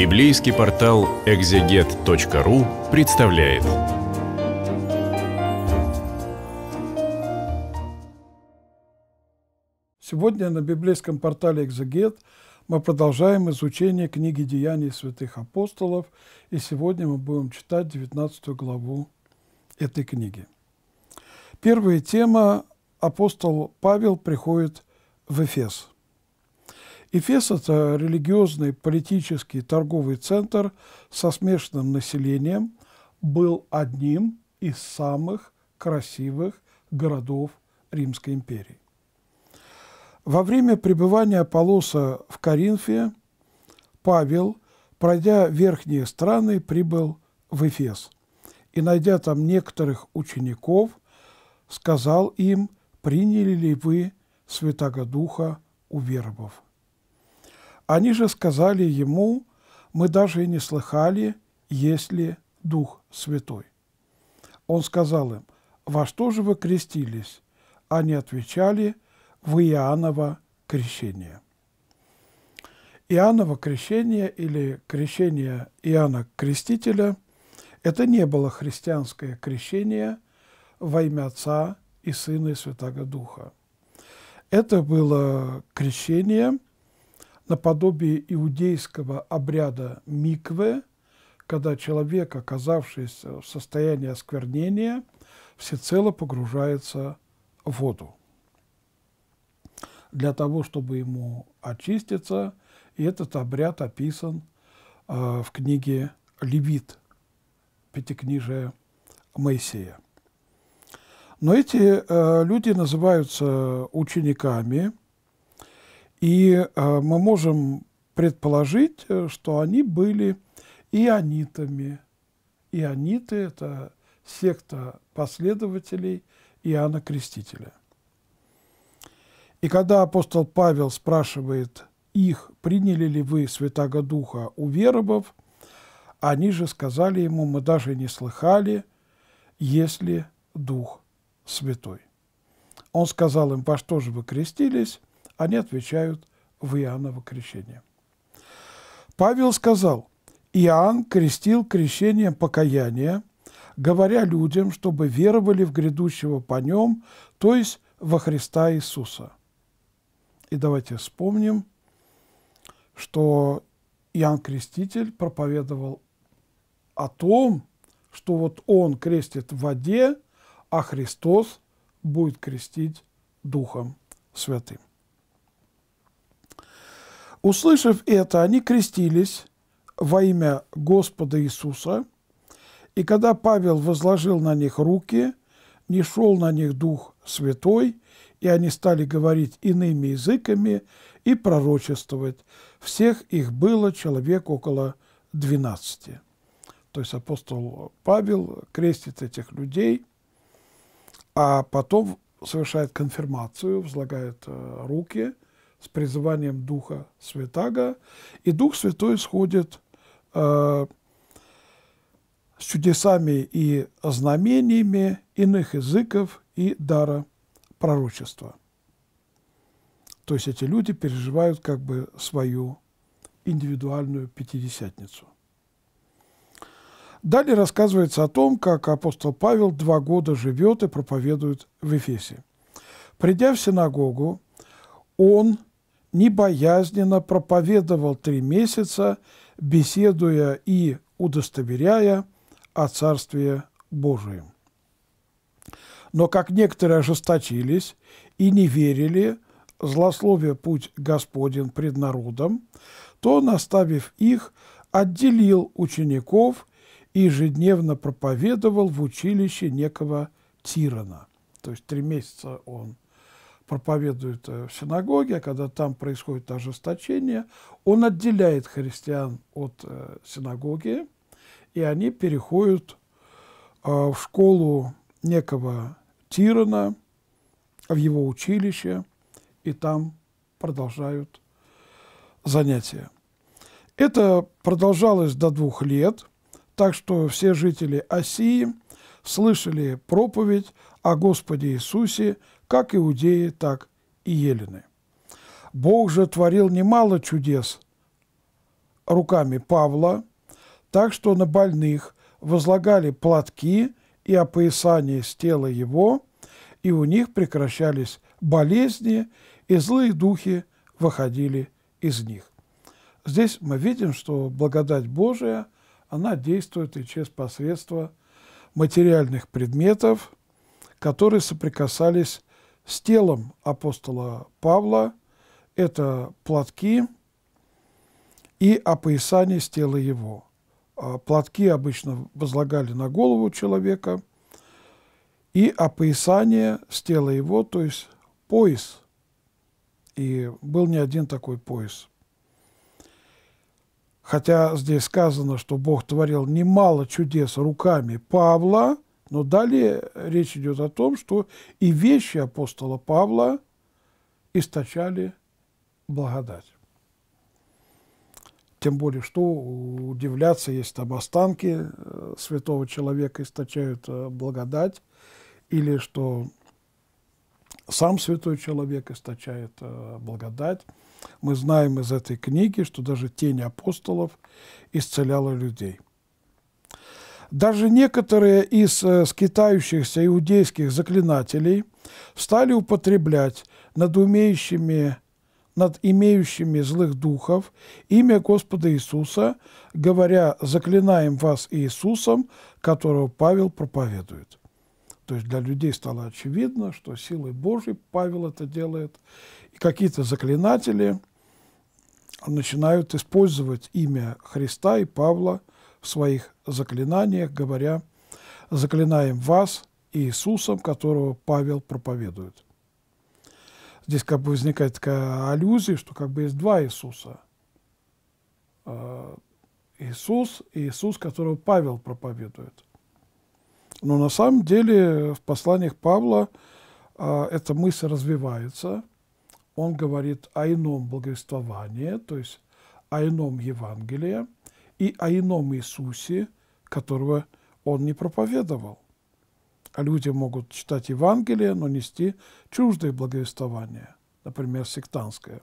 Библейский портал экзегет.ру представляет. Сегодня на библейском портале «Экзегет» мы продолжаем изучение книги «Деяний святых апостолов», и сегодня мы будем читать 19 главу этой книги. Первая тема – апостол Павел приходит в Эфес – Эфес – это религиозный, политический, торговый центр со смешанным населением, был одним из самых красивых городов Римской империи. Во время пребывания Полоса в Коринфе Павел, пройдя верхние страны, прибыл в Эфес и, найдя там некоторых учеников, сказал им, приняли ли вы Святого Духа, у вербов? Они же сказали ему, мы даже и не слыхали, есть ли Дух Святой. Он сказал им, во что же вы крестились? Они отвечали, в Иоанново крещение. Иоанново крещение или крещение Иоанна Крестителя – это не было христианское крещение во имя Отца и Сына и Святого Духа. Это было крещение – наподобие иудейского обряда микве, когда человек, оказавшийся в состоянии осквернения, всецело погружается в воду для того, чтобы ему очиститься, и этот обряд описан э, в книге «Левит», пятикнижие Моисея. Но эти э, люди называются учениками – и э, мы можем предположить, э, что они были ионитами. Иониты – это секта последователей Иоанна Крестителя. И когда апостол Павел спрашивает их, приняли ли вы Святого Духа у веробов, они же сказали ему, мы даже не слыхали, есть ли Дух Святой. Он сказал им, во что же вы крестились? Они отвечают в Иоанново крещение. Павел сказал, Иоанн крестил крещением покаяния, говоря людям, чтобы веровали в грядущего по нем, то есть во Христа Иисуса. И давайте вспомним, что Иоанн Креститель проповедовал о том, что вот он крестит в воде, а Христос будет крестить Духом Святым. Услышав это, они крестились во имя Господа Иисуса, и когда Павел возложил на них руки, не шел на них Дух Святой, и они стали говорить иными языками и пророчествовать. Всех их было человек около двенадцати. То есть апостол Павел крестит этих людей, а потом совершает конфирмацию, возлагает э, руки – с призыванием Духа Святаго, и Дух Святой сходит э, с чудесами и знамениями иных языков и дара пророчества. То есть эти люди переживают как бы свою индивидуальную пятидесятницу. Далее рассказывается о том, как апостол Павел два года живет и проповедует в Эфесе. Придя в синагогу, он небоязненно проповедовал три месяца, беседуя и удостоверяя о Царстве Божием. Но как некоторые ожесточились и не верили, злословие путь Господен пред народом, то, наставив их, отделил учеников и ежедневно проповедовал в училище некого Тирана. То есть три месяца он проповедует э, в синагоге, а когда там происходит ожесточение, он отделяет христиан от э, синагоги, и они переходят э, в школу некого Тирана, в его училище, и там продолжают занятия. Это продолжалось до двух лет, так что все жители Осии слышали проповедь о Господе Иисусе, как иудеи, так и елены. Бог же творил немало чудес руками Павла, так что на больных возлагали платки и опоясание с тела его, и у них прекращались болезни, и злые духи выходили из них. Здесь мы видим, что благодать Божия, она действует и через посредство материальных предметов, которые соприкасались с телом апостола Павла, это платки и опоясание с тела его. А платки обычно возлагали на голову человека, и опоясание с тела его, то есть пояс. И был не один такой пояс. Хотя здесь сказано, что Бог творил немало чудес руками Павла – но далее э, речь идет о том, что и вещи апостола Павла источали благодать. Тем более, что удивляться, если там останки э, святого человека источают э, благодать, или что сам святой человек источает благодать. Мы знаем из этой книги, что даже тень апостолов исцеляла людей – даже некоторые из э, скитающихся иудейских заклинателей стали употреблять над умеющими над имеющими злых духов имя Господа Иисуса, говоря «заклинаем вас Иисусом, которого Павел проповедует». То есть для людей стало очевидно, что силой Божьей Павел это делает, и какие-то заклинатели начинают использовать имя Христа и Павла – своих заклинаниях, говоря «заклинаем вас Иисусом, которого Павел проповедует». Здесь как бы возникает такая аллюзия, что как бы есть два Иисуса. А, Иисус и Иисус, которого Павел проповедует. Но на самом деле в посланиях Павла а, эта мысль развивается. Он говорит о ином благовествовании, то есть о ином Евангелии – и о ином Иисусе, которого он не проповедовал. А люди могут читать Евангелие, но нести чуждое благовествование, например, сектантское.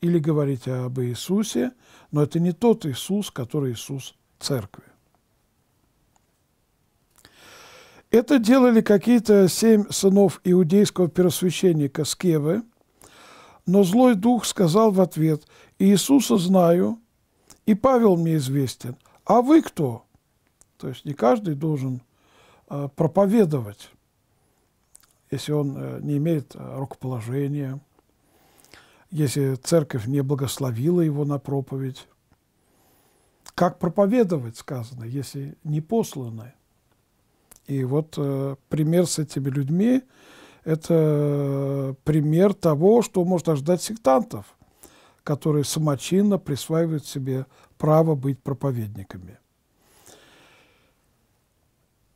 Или говорить об Иисусе, но это не тот Иисус, который Иисус Церкви. Это делали какие-то семь сынов иудейского первосвященника Скевы, но злой дух сказал в ответ, «Иисуса знаю, и Павел мне известен. А вы кто? То есть не каждый должен а, проповедовать, если он э, не имеет э, рукоположения, если церковь не благословила его на проповедь. Как проповедовать, сказано, если не посланы? И вот э, пример с этими людьми – это пример того, что может ожидать сектантов – которые самочинно присваивают себе право быть проповедниками.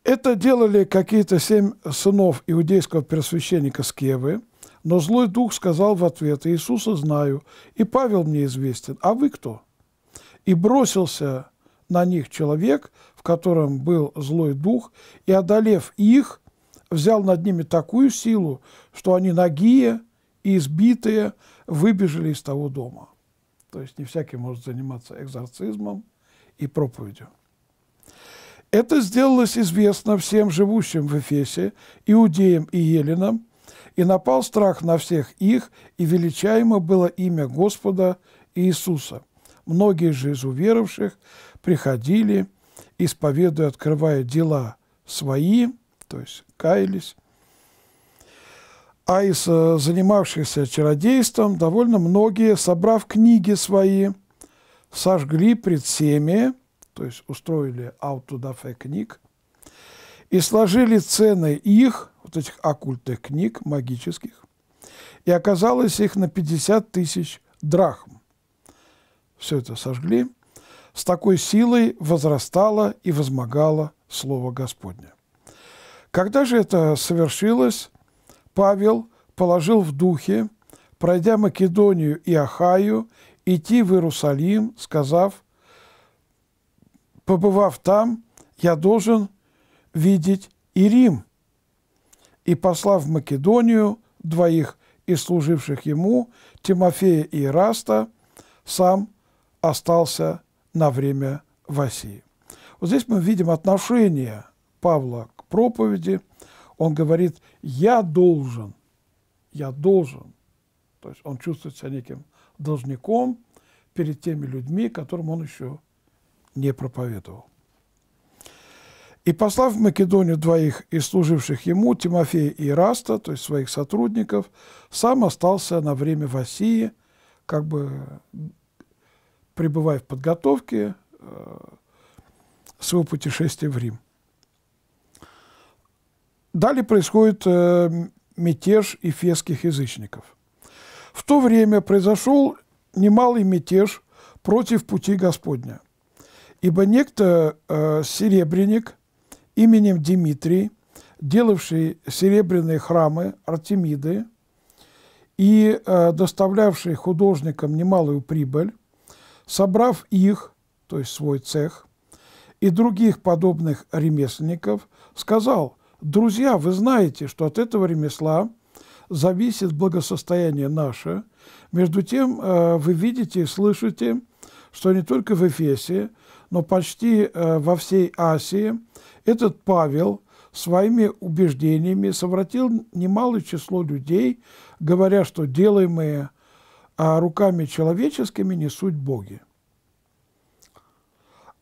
Это делали какие-то семь сынов иудейского первосвященника Скевы, но злой дух сказал в ответ, «Иисуса знаю, и Павел мне известен, а вы кто?» И бросился на них человек, в котором был злой дух, и, одолев их, взял над ними такую силу, что они нагие и избитые – выбежали из того дома. То есть не всякий может заниматься экзорцизмом и проповедью. Это сделалось известно всем живущим в Эфесе, иудеям и еленам, и напал страх на всех их, и величаемо было имя Господа Иисуса. Многие же из уверовавших приходили, исповедуя, открывая дела свои, то есть каялись, а из э, занимавшихся чародейством довольно многие, собрав книги свои, сожгли пред всеми, то есть устроили аутодафе книг, и сложили цены их, вот этих оккультных книг, магических, и оказалось их на 50 тысяч драхм. Все это сожгли. С такой силой возрастало и возмогало Слово Господне. Когда же это совершилось, Павел положил в духе, пройдя Македонию и Ахаю, идти в Иерусалим, сказав, «Побывав там, я должен видеть и Рим». И послав в Македонию двоих из служивших ему, Тимофея и Ираста, сам остался на время в России. Вот здесь мы видим отношение Павла к проповеди – он говорит, я должен, я должен. То есть он чувствует себя неким должником перед теми людьми, которым он еще не проповедовал. И послав в Македонию двоих из служивших ему, Тимофея и Ираста, то есть своих сотрудников, сам остался на время в России, как бы пребывая в подготовке э, своего путешествия в Рим. Далее происходит э, мятеж эфесских язычников. В то время произошел немалый мятеж против пути Господня, ибо некто э, серебряник именем Дмитрий, делавший серебряные храмы Артемиды и э, доставлявший художникам немалую прибыль, собрав их, то есть свой цех, и других подобных ремесленников, сказал – Друзья, вы знаете, что от этого ремесла зависит благосостояние наше. Между тем, э, вы видите и слышите, что не только в Эфесе, но почти э, во всей Асии этот Павел своими убеждениями совратил немалое число людей, говоря, что делаемые а, руками человеческими не суть Боги.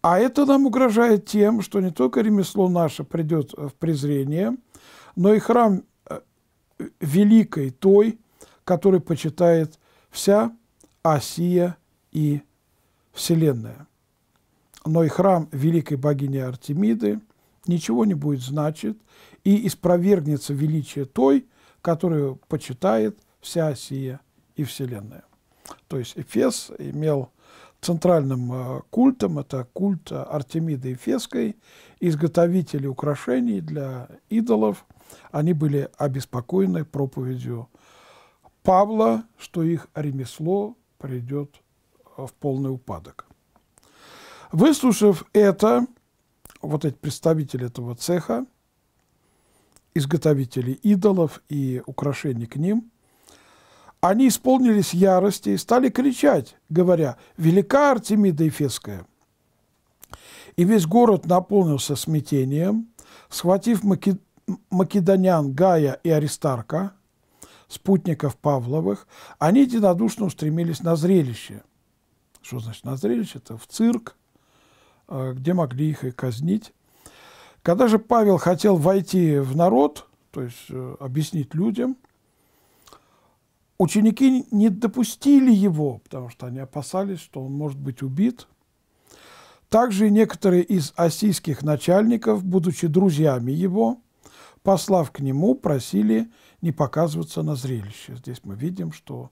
А это нам угрожает тем, что не только ремесло наше придет в презрение, но и храм э, великой той, который почитает вся Асия и Вселенная. Но и храм великой богини Артемиды ничего не будет значить, и испровергнется величие той, которую почитает вся Асия и Вселенная. То есть Эфес имел центральным э, культом. Это культ Артемиды Эфесской, изготовители украшений для идолов. Они были обеспокоены проповедью Павла, что их ремесло придет э, в полный упадок. Выслушав это, вот эти представители этого цеха, изготовители идолов и украшений к ним, они исполнились ярости и стали кричать, говоря, «Велика Артемида Эфесская!» И весь город наполнился смятением, схватив македонян Гая и Аристарка, спутников Павловых, они единодушно устремились на зрелище. Что значит на зрелище? Это в цирк, э, где могли их и казнить. Когда же Павел хотел войти в народ, то есть э, объяснить людям – Ученики не допустили его, потому что они опасались, что он может быть убит. Также некоторые из осийских начальников, будучи друзьями его, послав к нему, просили не показываться на зрелище. Здесь мы видим, что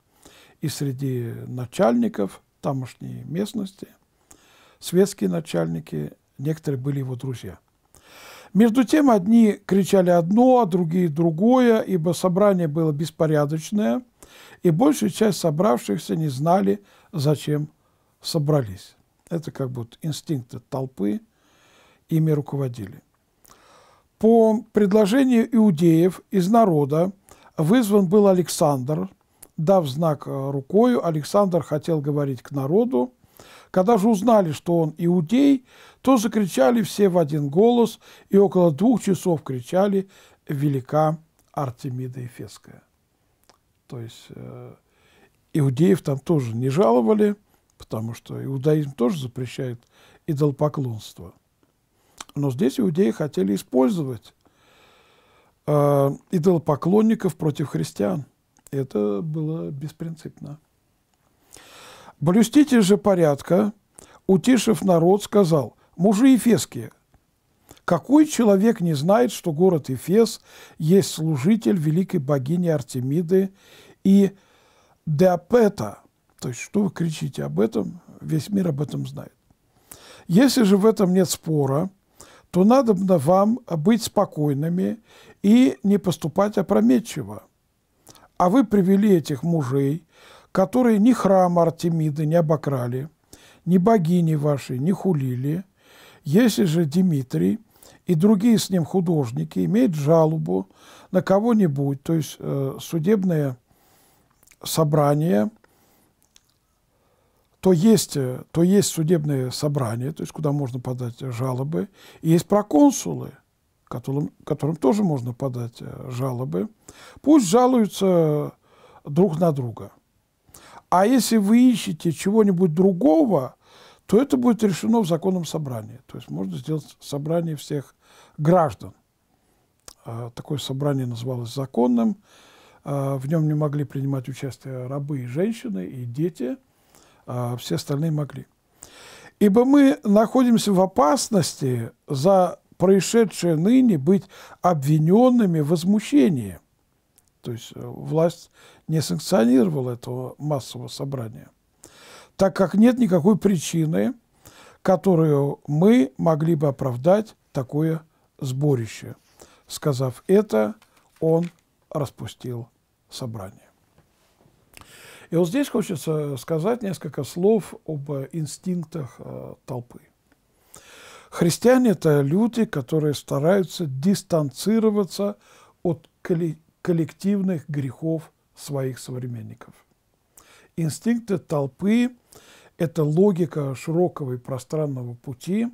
и среди начальников тамошней местности, светские начальники, некоторые были его друзья. Между тем одни кричали одно, а другие другое, ибо собрание было беспорядочное, и большая часть собравшихся не знали, зачем собрались. Это как будто инстинкты толпы ими руководили. По предложению иудеев из народа вызван был Александр. Дав знак э, рукою, Александр хотел говорить к народу. Когда же узнали, что он иудей, то закричали все в один голос и около двух часов кричали «Велика Артемида Эфесская». То есть э, иудеев там тоже не жаловали, потому что иудаизм тоже запрещает идолопоклонство. Но здесь иудеи хотели использовать э, идолопоклонников против христиан. Это было беспринципно. «Блюстите же порядка», утишив народ, сказал, «Мужи ефесские, какой человек не знает, что город Эфес есть служитель великой богини Артемиды и Деопета? То есть, что вы кричите об этом, весь мир об этом знает. Если же в этом нет спора, то надо вам быть спокойными и не поступать опрометчиво. А вы привели этих мужей, которые ни храм Артемиды не обокрали, ни богини вашей не хулили. Если же Дмитрий и другие с ним художники имеют жалобу на кого-нибудь, то есть э, судебное собрание, то есть, э, то есть судебное собрание, то есть куда можно подать жалобы, и есть проконсулы, которым, которым тоже можно подать э, жалобы. Пусть жалуются друг на друга. А если вы ищете чего-нибудь другого – то это будет решено в законном собрании. То есть можно сделать собрание всех граждан. А, такое собрание называлось законным. А, в нем не могли принимать участие рабы и женщины, и дети. А, все остальные могли. Ибо мы находимся в опасности за происшедшее ныне быть обвиненными в возмущении. То есть э, власть не санкционировала этого массового собрания – так как нет никакой причины, которую мы могли бы оправдать такое сборище. Сказав это, он распустил собрание. И вот здесь хочется сказать несколько слов об инстинктах э, толпы. Христиане – это люди, которые стараются дистанцироваться от коллективных грехов своих современников – Инстинкты толпы – это логика широкого и пространного пути,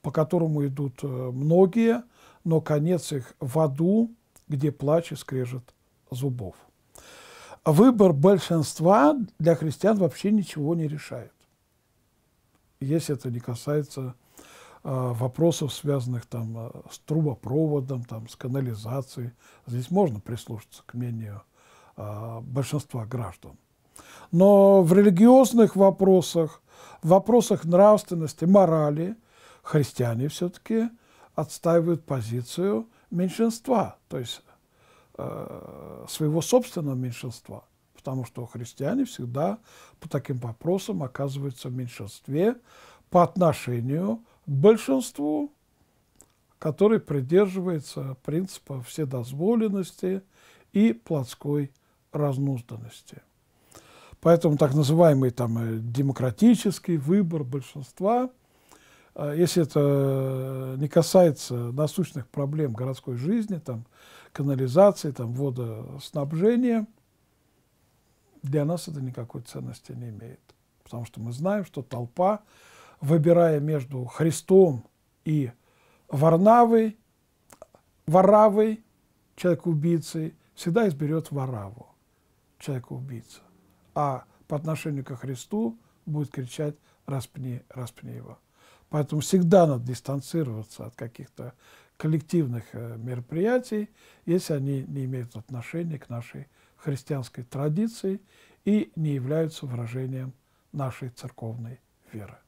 по которому идут э, многие, но конец их в аду, где плач и скрежет зубов. Выбор большинства для христиан вообще ничего не решает, если это не касается э, вопросов, связанных там, э, с трубопроводом, там, с канализацией. Здесь можно прислушаться к мнению а, большинства граждан. Но в религиозных вопросах, в вопросах нравственности, морали, христиане все-таки отстаивают позицию меньшинства, то есть э, своего собственного меньшинства. Потому что христиане всегда по таким вопросам оказываются в меньшинстве по отношению к большинству, который придерживается принципа вседозволенности и плотской разнузданности. Поэтому так называемый там э, демократический выбор большинства, а, если это э, не касается насущных проблем городской жизни, там канализации, там водоснабжения, для нас это никакой ценности не имеет. Потому что мы знаем, что толпа, выбирая между Христом и Варнавой, Варавой, человек-убийцей, всегда изберет Вараву, человека-убийцу а по отношению ко Христу будет кричать «распни, распни его». Поэтому всегда надо дистанцироваться от каких-то коллективных э, мероприятий, если они не имеют отношения к нашей христианской традиции и не являются выражением нашей церковной веры.